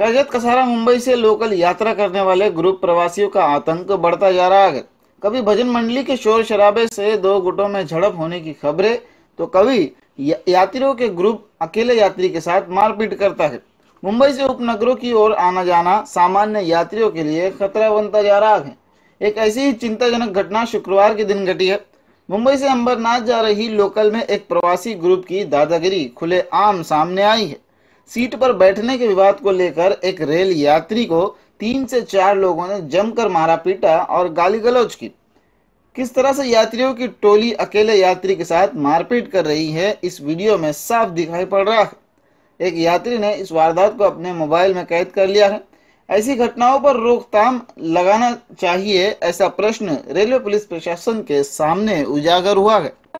रजत कसारा मुंबई से लोकल यात्रा करने वाले ग्रुप प्रवासियों का आतंक बढ़ता जा रहा है कभी भजन मंडली के शोर शराबे से दो गुटों में झड़प होने की खबरें तो कभी यात्रियों के ग्रुप अकेले यात्री के साथ मारपीट करता है मुंबई से उपनगरों की ओर आना जाना सामान्य यात्रियों के लिए खतरा बनता जा रहा है एक ऐसी ही चिंताजनक घटना शुक्रवार के दिन घटी है मुंबई से अंबरनाथ जा रही लोकल में एक प्रवासी ग्रुप की दादागिरी खुले आम सामने आई है सीट पर बैठने के विवाद को लेकर एक रेल यात्री को तीन से चार लोगों ने जमकर मारा पीटा और गाली गलौज की किस तरह से यात्रियों की टोली अकेले यात्री के साथ मारपीट कर रही है इस वीडियो में साफ दिखाई पड़ रहा है एक यात्री ने इस वारदात को अपने मोबाइल में कैद कर लिया है ऐसी घटनाओं पर रोकथाम लगाना चाहिए ऐसा प्रश्न रेलवे पुलिस प्रशासन के सामने उजागर हुआ है